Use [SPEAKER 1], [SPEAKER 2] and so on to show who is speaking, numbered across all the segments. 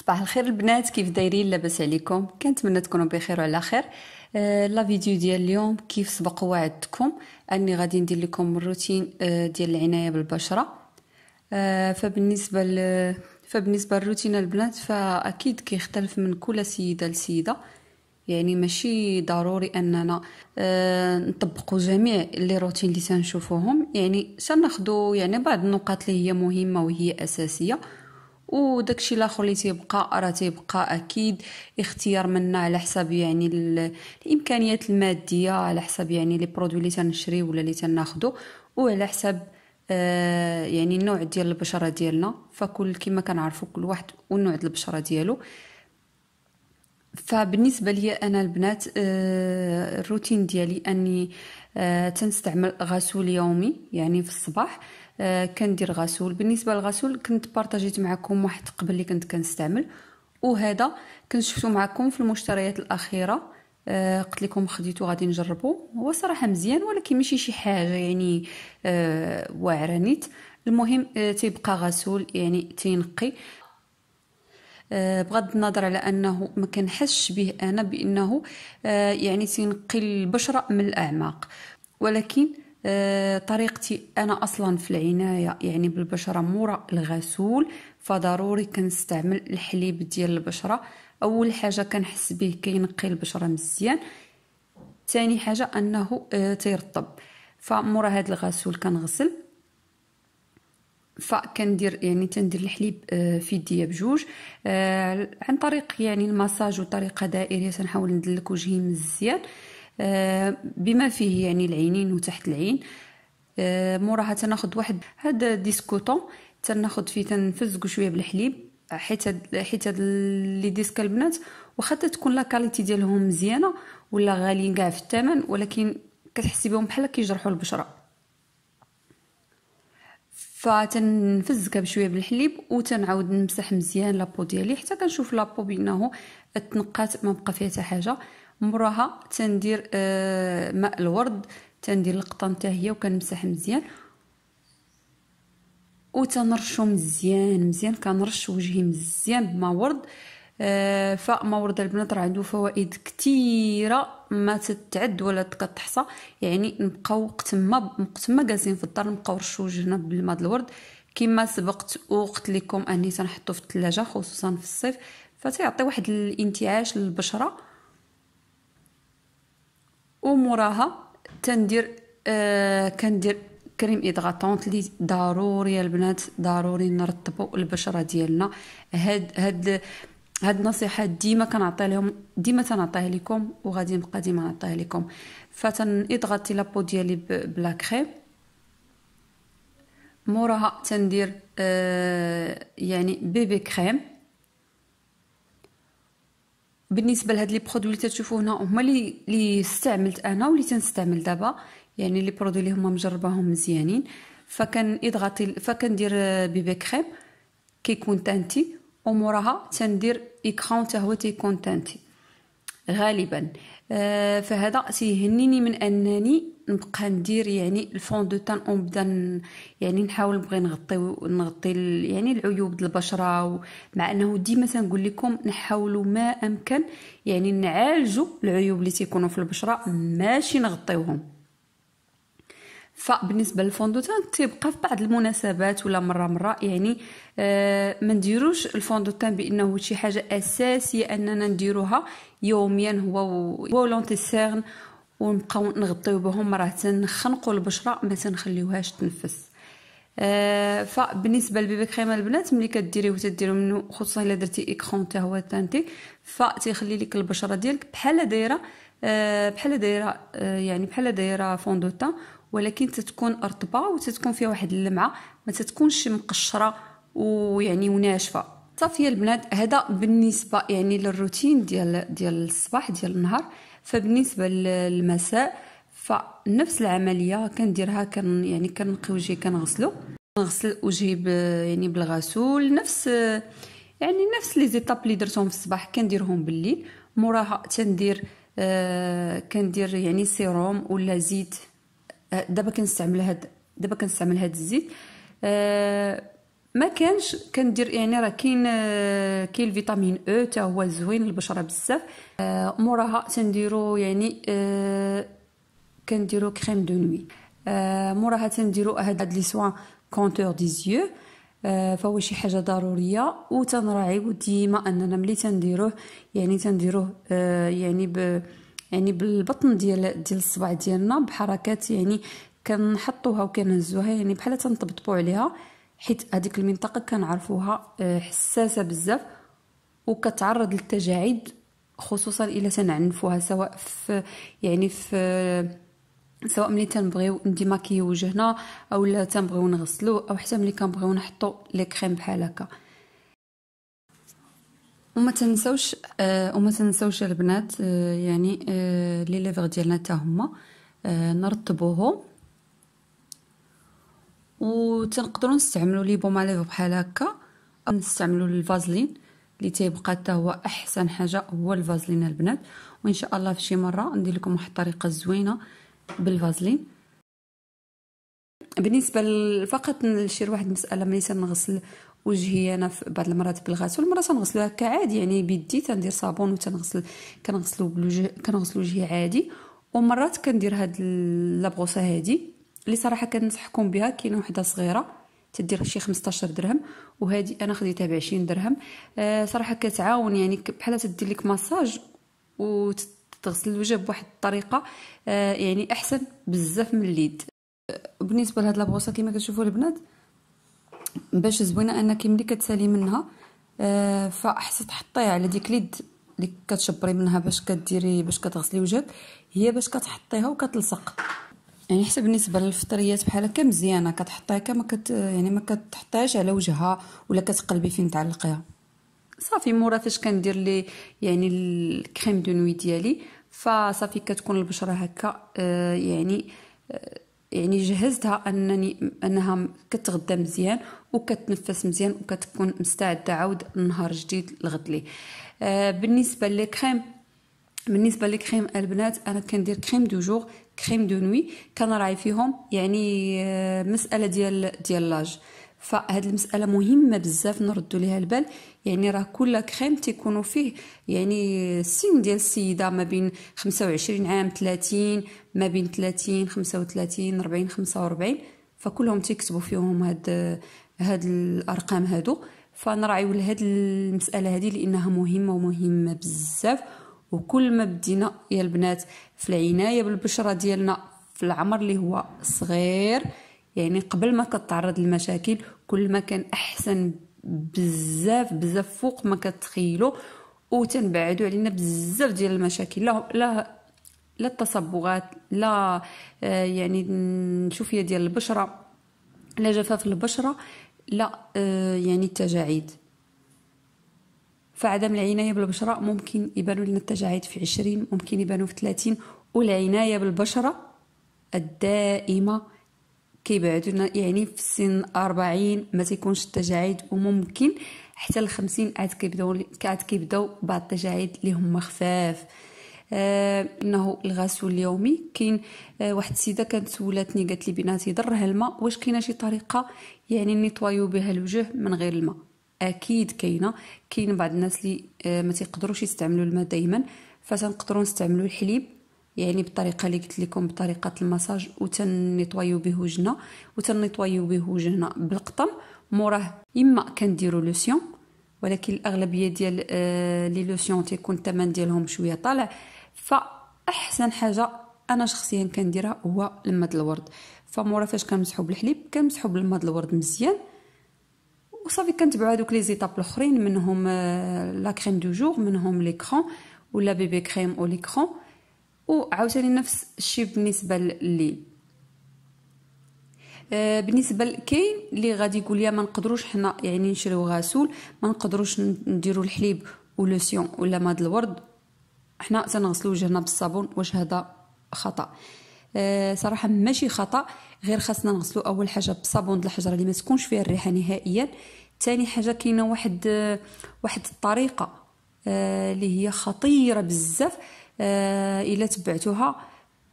[SPEAKER 1] صباح الخير البنات كيف دايرين لاباس عليكم كنتمنى تكونوا بخير وعلى خير آه، لا فيديو ديال اليوم كيف سبق وعدتكم اني غادي ندير لكم الروتين آه، ديال العنايه بالبشره آه، فبالنسبه ل... فبالنسبه للروتين البنات فاكيد كيختلف من كل سيده لسيده يعني ماشي ضروري اننا نطبقوا جميع لي روتين اللي تنشوفوهم يعني سناخذوا يعني بعض النقاط اللي هي مهمه وهي اساسيه وداكشي الاخر اللي تيبقى راه تيبقى اكيد اختيار منا على حساب يعني الامكانيات الماديه على حساب يعني لي برودوي اللي تنشري ولا اللي تناخدو وعلى حساب آه يعني النوع ديال البشره ديالنا فكل كما كنعرفوا كل واحد والنوع ديال البشره ديالو فبالنسبه لي انا البنات آه، الروتين ديالي اني آه، تنستعمل غسول يومي يعني في الصباح آه، كندير غسول بالنسبه للغسول كنت بارطاجيت معكم واحد قبل اللي كنت كنستعمل وهذا كنت شفتو معكم في المشتريات الاخيره آه، قلت لكم خديتو غادي نجربو هو صراحه مزيان ولكن ماشي شي حاجه يعني آه، واعره نيت المهم تيبقى غسول يعني تينقي بغض النظر على انه ما كنحسش به انا بانه يعني تنقي البشره من الاعماق ولكن آه، طريقتي انا اصلا في العنايه يعني بالبشره مورا الغسول فضروري كنستعمل الحليب ديال البشره اول حاجه كنحس به كينقي البشره مزيان ثاني حاجه انه آه، تيرطب فمورا هاد الغسول كنغسل فكندير يعني تندير الحليب آه، في يديا بجوج عن طريق يعني المساج وطريقه دائريه تنحاول ندلك وجهي مزيان آه، بما فيه يعني العينين وتحت العين آه، موراها تناخد واحد هذا ديسكوطون تناخد فيه تنفزقو شويه بالحليب حيت حيت هاد لي ديسك البنات واخا تكون لا كاليتي ديالهم مزيانه ولا غاليين كاع في الثمن ولكن كتحسي بهم بحال كيجرحوا البشره فتنفزكها بشويه بالحليب وتنعاود نمسح مزيان لابو ديالي حتى كنشوف لابو بانه تنقات ما بقى فيها حتى حاجه مراها تندير آه، ماء الورد تندير القطه نتا هي وكنمسح مزيان وتنرشو مزيان مزيان كنرش وجهي مزيان بما ورد آه، فما ورد البنات راه عنده فوائد كثيره ما تتعد ولا تتحصى يعني نبقاو وقت ما وقت ما جالسين في الدار نبقاو نرشو وجهنا بالماء الورد كما سبقت وقت لكم اني تنحطو في الثلاجه خصوصا في الصيف فتيعطي واحد الانتعاش للبشره وموراها تندير آه كندير كريم ايدغاطونط اللي ضروري البنات ضروري نرطبوا البشره ديالنا هاد هاد هاد النصيحه ديما كنعطيها لهم ديما تنعطيها لكم وغادي نبقى ديما نعطيها لكم فتن اضغطي لابو ديالي بلا كريم موراها تندير آه يعني بيبي كريم بالنسبه لهاد لي برودوي اللي تشوفو هنا هما اللي لي استعملت انا واللي تنستعمل دابا يعني لي برودوي اللي هما مجرباهم مزيانين فكان اضغطي فكندير بيبي كريم كيكون تانتي وموراها تندير ايكرون حتى هو تيكون تانتي غالبا آه، فهذا سيهنيني من انني نبقى ندير يعني الفون دو تان ونبدا يعني نحاول نبغي نغطي نغطي يعني العيوب ديال البشره مع انه ديما تنقول لكم نحاولوا ما امكن يعني نعالجوا العيوب اللي تيكونوا في البشره ماشي نغطيوهم فبالنسبه للفوندوتان تيبقى في بعض المناسبات ولا مره مره يعني آه، ما نديروش الفوندوتان بانه شي حاجه اساسيه اننا نديروها يوميا هو فولونتي سيرن ونبقاو نغطيو بهم راه تنخنقوا البشره ما تنخليوهاش تنفس آه فبالنسبه للبيبي كريم البنات ملي كديريه وتديرو منه خصوصا الا درتي ايكرون حتى هو تانتي فتيخلي لك البشره ديالك بحال دايره آه بحال دايره آه يعني بحال دايره فوندوتان ولكن تتكون ارطبه وتتكون فيها واحد اللمعه ما تتكونش مقشره ويعني وناشفه صافي البنات هذا بالنسبه يعني للروتين ديال ديال الصباح ديال النهار فبالنسبه للمساء فنفس العمليه كنديرها كان يعني كنقي وجهي كنغسلو نغسل وجهي يعني بالغسول نفس يعني نفس لي زيتاب لي درتهم في الصباح كنديرهم بالليل موراها تندير آه كندير يعني سيروم ولا زيت أه، دابا كنستعمل هاد دابا كنستعمل هاد الزيت أه ما كانش كندير يعني راه كاين أه، كاين الفيتامين او حتى هو زوين للبشره بزاف أه موراها تنديرو يعني أه كنديرو كريم دو نوي أه، موراها تنديرو هاد لي سوان كونتور دي زيو فهو شي حاجه ضروريه وتنراعيو ديما اننا ملي تنديروه يعني تنديروه يعني ب يعني بالبطن ديال ديال الصبع ديالنا بحركات يعني كنحطوها وكنهزوها يعني بحال تنطبطبو عليها حيت هذيك المنطقه كنعرفوها آه، حساسه بزاف وكتعرض للتجاعيد خصوصا الا تنعنفوها سواء في يعني في سواء ملي تنبغيو نديماكيو وجهنا اولا تنبغيو نغسلوه او حتى ملي كنبغيو نحطو لي كريم بحال هكا وما تنساوش آه وما تنساوش البنات آه يعني آه لي ديالنا حتى هما آه نرطبوهم وتنقدروا نستعملوا لي بوماليف بحال هكا او نستعملوا الفازلين اللي تيبقى حتى هو احسن حاجه هو الفازلين البنات وان شاء الله في شي مره ندير لكم واحد الطريقه زوينه بالفازلين بالنسبه فقط نشير واحد المساله ملي تنغسل وجهي انا بعض المرات بالغسول مره تنغسلو هكا عادي يعني بيدي تندير صابون وتنغسل كنغسلو بالوجه كنغسل وجهي عادي ومرات كندير هاد لابغوسا هادي اللي صراحه كنصحكم بها كاينه وحده صغيره تدير شي 15 درهم وهادي انا خديتها ب 20 درهم آه صراحه كتعاون يعني بحال تدير لك مساج وتغسل الوجه بواحد الطريقه آه يعني احسن بزاف من اليد آه، بالنسبه لهاد لابغوسا كما كتشوفوا البنات باش زوينه انك ملي كتسالي منها آه، فاحسن تحطي على ديك اليد اللي كتشبري منها باش كديري باش كتغسلي وجهك هي باش كتحطيها وكتلصق يعني حسب بالنسبه للفطريات بحال هكا مزيانه كتحطيها كما كت يعني ما كتحطيهاش على وجهها ولا كتقلبي فين تعلقيها صافي مورا فاش كندير لي يعني الكريم دو نوي ديالي فصافي كتكون البشره هكا آه، يعني آه، يعني جهزتها انني انها كتغدى مزيان وكتنفس مزيان وكتكون مستعد عاود نهار جديد الغد ليه آه بالنسبه للكريم بالنسبه لكريم البنات انا كندير كريم دو جوغ كريم دو نوي كنراعي فيهم يعني آه، مساله ديال ديال لاج فهاد المساله مهمه بزاف نردو ليها البال يعني راه كل كريم تيكونوا فيه يعني السن ديال السيده ما بين 25 عام 30 ما بين 30 35 40 45 فكلهم تيكتبوا فيهم هاد هاد الارقام هادو فنراعيو لهاد المساله هذه لانها مهمه ومهمه بزاف وكل ما بدينا يا البنات في العنايه بالبشره ديالنا في العمر اللي هو صغير يعني قبل ما كتعرض للمشاكل كل ما كان احسن بزاف بزاف فوق ما كتخيلوا وتنبعدوا علينا بزاف ديال المشاكل لا لا لا التصبغات لا آه، يعني شوفيه ديال البشره لا جفاف البشره لا آه، يعني التجاعيد فعدم العناية بالبشرة ممكن يبانوا لنا التجاعيد في عشرين ممكن يبانوا في ثلاثين والعناية بالبشرة الدائمة كيبعدونا يعني في سن أربعين ما تيكونش التجاعيد وممكن حتى الخمسين عاد كيبداو عاد كيبداو بعض التجاعيد اللي هما خفاف آه، انه الغسول اليومي كاين آه، واحد السيده كانت سولاتني قالت لي بناتي ضرها الماء واش كاينه شي طريقه يعني نيطوايو بها الوجه من غير الماء اكيد كاينه كاين بعض الناس اللي آه، ما تيقدروش يستعملوا الماء دائما فتنقدروا نستعملوا الحليب يعني بالطريقه اللي قلت لكم بطريقه المساج وتنطويو به وجهنا وتنطويو به وجهنا بالقطن موراه اما كنديروا لوسيون ولكن الاغلبيه ديال لي لوسيون تيكون الثمن ديالهم شويه طالع فاحسن حاجه انا شخصيا كنديرها هو لمه الورد فمورا فاش كنمسحو بالحليب كنمسحو بالماء الورد مزيان وصافي كنتبعو هادوك لي زيتاب الاخرين منهم آه، لا كريم دو جوغ منهم ليكرون ولا بيبي كريم او ليكرون وعاوتاني نفس الشيء بالنسبه للليل آه، بالنسبه لكاين اللي غادي يقول لي ما نقدروش حنا يعني نشريو غاسول ما نقدروش نديرو الحليب ولوسيون ولا ماء الورد احنا تنغسلو وجهنا بالصابون واش هذا خطا أه صراحه ماشي خطا غير خاصنا نغسلو اول حاجه بالصابون د الحجره اللي ما تكونش فيها الريحه نهائيا ثاني حاجه كاينه واحد آه، واحد الطريقه آه، اللي أه هي خطيره بزاف أه الا تبعتوها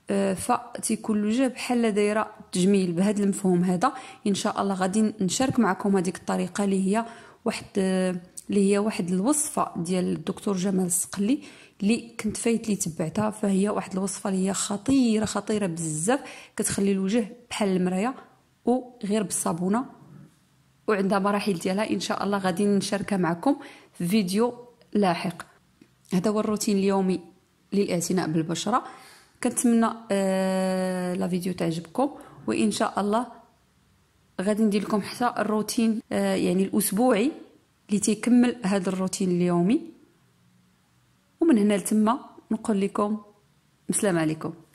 [SPEAKER 1] آه، فتيكون الوجه بحال دايره تجميل بهذا المفهوم هذا ان شاء الله غادي نشارك معكم هذيك الطريقه اللي هي واحد اللي هي واحد الوصفه ديال الدكتور جمال السقلي اللي كنت فايت لي تبعتها فهي واحد الوصفه اللي هي خطيره خطيره بزاف كتخلي الوجه بحال المرايه وغير بالصابونه وعندها مراحل ديالها ان شاء الله غادي نشاركها معكم في فيديو لاحق هذا هو الروتين اليومي للاعتناء بالبشره كنتمنى آه لا فيديو تعجبكم وان شاء الله غادي ندير لكم حتى الروتين آه يعني الاسبوعي اللي تيكمل هذا الروتين اليومي ومن هنا لتما نقول لكم السلام عليكم